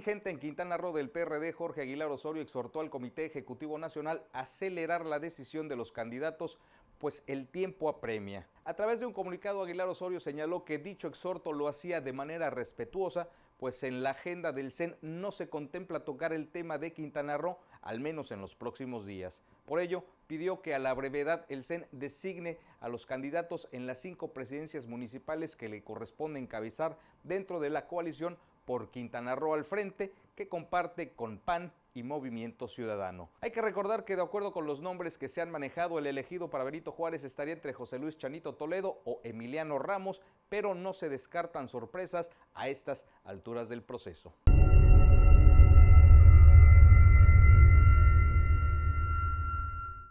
dirigente en Quintana Roo del PRD, Jorge Aguilar Osorio, exhortó al Comité Ejecutivo Nacional a acelerar la decisión de los candidatos, pues el tiempo apremia. A través de un comunicado, Aguilar Osorio señaló que dicho exhorto lo hacía de manera respetuosa, pues en la agenda del CEN no se contempla tocar el tema de Quintana Roo, al menos en los próximos días. Por ello, pidió que a la brevedad el CEN designe a los candidatos en las cinco presidencias municipales que le corresponde encabezar dentro de la coalición por Quintana Roo al frente, que comparte con PAN y Movimiento Ciudadano. Hay que recordar que de acuerdo con los nombres que se han manejado, el elegido para Benito Juárez estaría entre José Luis Chanito Toledo o Emiliano Ramos, pero no se descartan sorpresas a estas alturas del proceso.